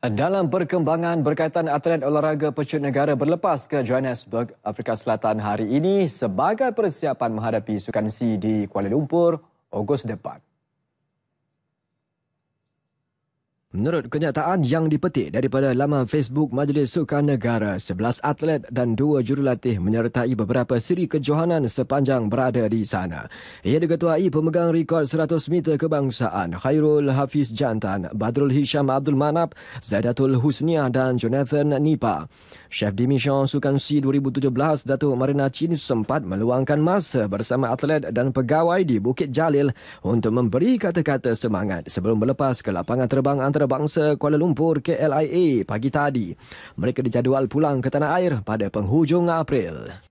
Dalam perkembangan berkaitan atlet olahraga pecut negara berlepas ke Johannesburg, Afrika Selatan hari ini sebagai persiapan menghadapi sukan C di Kuala Lumpur, Ogos depan. Menurut kenyataan yang dipetik daripada laman Facebook Majlis Sukan Negara, 11 atlet dan dua jurulatih menyertai beberapa siri kejohanan sepanjang berada di sana. Ia diketuai pemegang rekod 100 meter kebangsaan Khairul Hafiz Jantan, Badrul Hisham Abdul Manap, Zaidatul Husniah dan Jonathan Nipa. Chef de Mission Sukan C 2017, Datuk Marina Chin sempat meluangkan masa bersama atlet dan pegawai di Bukit Jalil untuk memberi kata-kata semangat sebelum melepas ke lapangan terbang antara Antarabangsa Kuala Lumpur KLIA pagi tadi. Mereka dijadual pulang ke tanah air pada penghujung April.